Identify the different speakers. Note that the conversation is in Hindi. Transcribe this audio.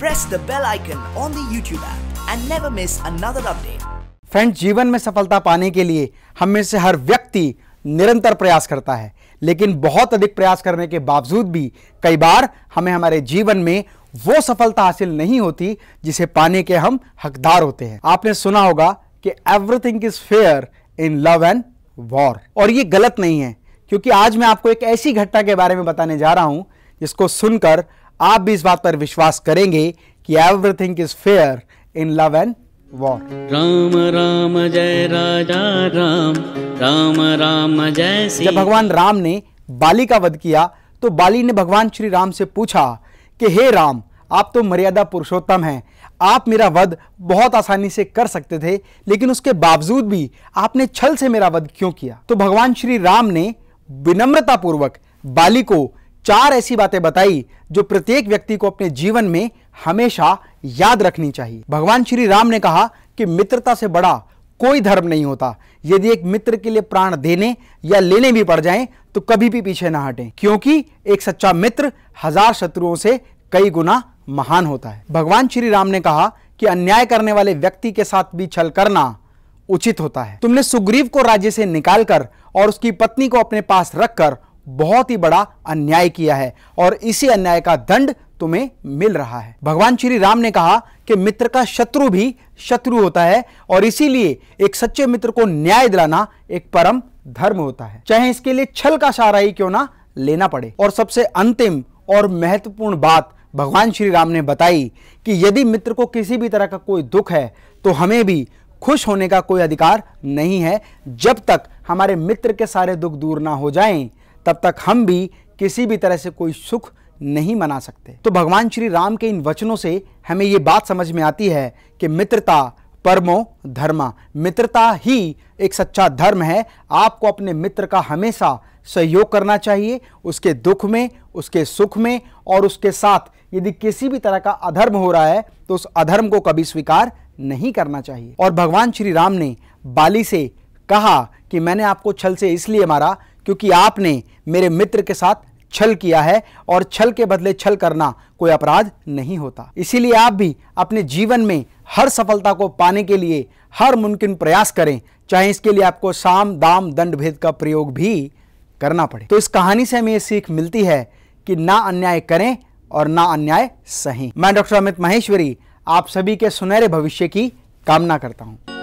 Speaker 1: press the bell icon on the YouTube app and never miss another update friend जीवन में सफलता पाने के लिए हम में से हर व्यक्ति निरंतर प्रयास करता है लेकिन बहुत अधिक प्रयास करने के बावजूद भी कई बार हमें हमारे जीवन में वो सफलता हासिल नहीं होती जिसे पाने के हम हकदार होते हैं आपने सुना होगा कि everything is fair in love and war और ये गलत नहीं है क्योंकि आज मैं आपको एक ऐसी घटना के बारे में बताने जा रहा हूं जिसको सुनकर आप भी इस बात पर विश्वास करेंगे कि everything is fair in love and war Ram Ram जय राजा राम राम राम जय जब भगवान राम ने बाली का वध किया तो बाली ने भगवान श्री राम से पूछा कि हे राम आप तो मर्यादा पुरुषोत्तम हैं आप मेरा वध बहुत आसानी से कर सकते थे लेकिन उसके बावजूद भी आपने छल से मेरा वध क्यों किया तो भगवान श्री राम ने विनम्रता पूर्वक बाली को चार ऐसी बातें बताई जो प्रत्येक व्यक्ति को अपने जीवन में हमेशा याद रखनी चाहिए भगवान श्री राम ने कहा कि मित्रता से बड़ा कोई धर्म नहीं होता यदि एक मित्र के लिए प्राण देने या लेने भी पड़ जाएं तो कभी भी पीछे ना हटें क्योंकि एक सच्चा मित्र हजार शत्रुओं से कई गुना महान होता है भगवान श्री राम ने कहा कि अन्याय करने वाले व्यक्ति के साथ भी छल करना उचित होता है तुमने सुग्रीव को राज्य से निकालकर और उसकी पत्नी को अपने पास रखकर बहुत ही बड़ा अन्याय किया है और इसी अन्याय का दंड तुम्हें मिल रहा है भगवान श्री राम ने कहा कि मित्र का शत्रु भी शत्रु होता है और इसीलिए एक सच्चे मित्र को न्याय दिलाना एक परम धर्म होता है चाहे इसके लिए छल का सहारा ही क्यों ना लेना पड़े और सबसे अंतिम और महत्वपूर्ण बात भगवान श्री राम ने बताई कि यदि मित्र को किसी भी तरह का कोई दुख है तो हमें भी खुश होने का कोई अधिकार नहीं है जब तक हमारे मित्र के सारे दुख दूर ना हो जाएं तब तक हम भी किसी भी तरह से कोई सुख नहीं मना सकते तो भगवान श्री राम के इन वचनों से हमें ये बात समझ में आती है कि मित्रता परमो धर्मा मित्रता ही एक सच्चा धर्म है आपको अपने मित्र का हमेशा सहयोग करना चाहिए उसके दुख में उसके सुख में और उसके साथ यदि किसी भी तरह का अधर्म हो रहा है तो उस अधर्म को कभी स्वीकार नहीं करना चाहिए और भगवान श्री राम ने बाली से कहा कि मैंने आपको छल से इसलिए मारा क्योंकि आपने मेरे मित्र के साथ छल किया है और छल के बदले छल करना कोई अपराध नहीं होता इसीलिए आप भी अपने जीवन में हर सफलता को पाने के लिए हर मुमकिन प्रयास करें चाहे इसके लिए आपको साम दाम दंड भेद का प्रयोग भी करना पड़े तो इस कहानी से हमें ये सीख मिलती है कि ना अन्याय करें और ना अन्याय सही मैं डॉक्टर अमित माहेश्वरी आप सभी के सुनहरे भविष्य की कामना करता हूँ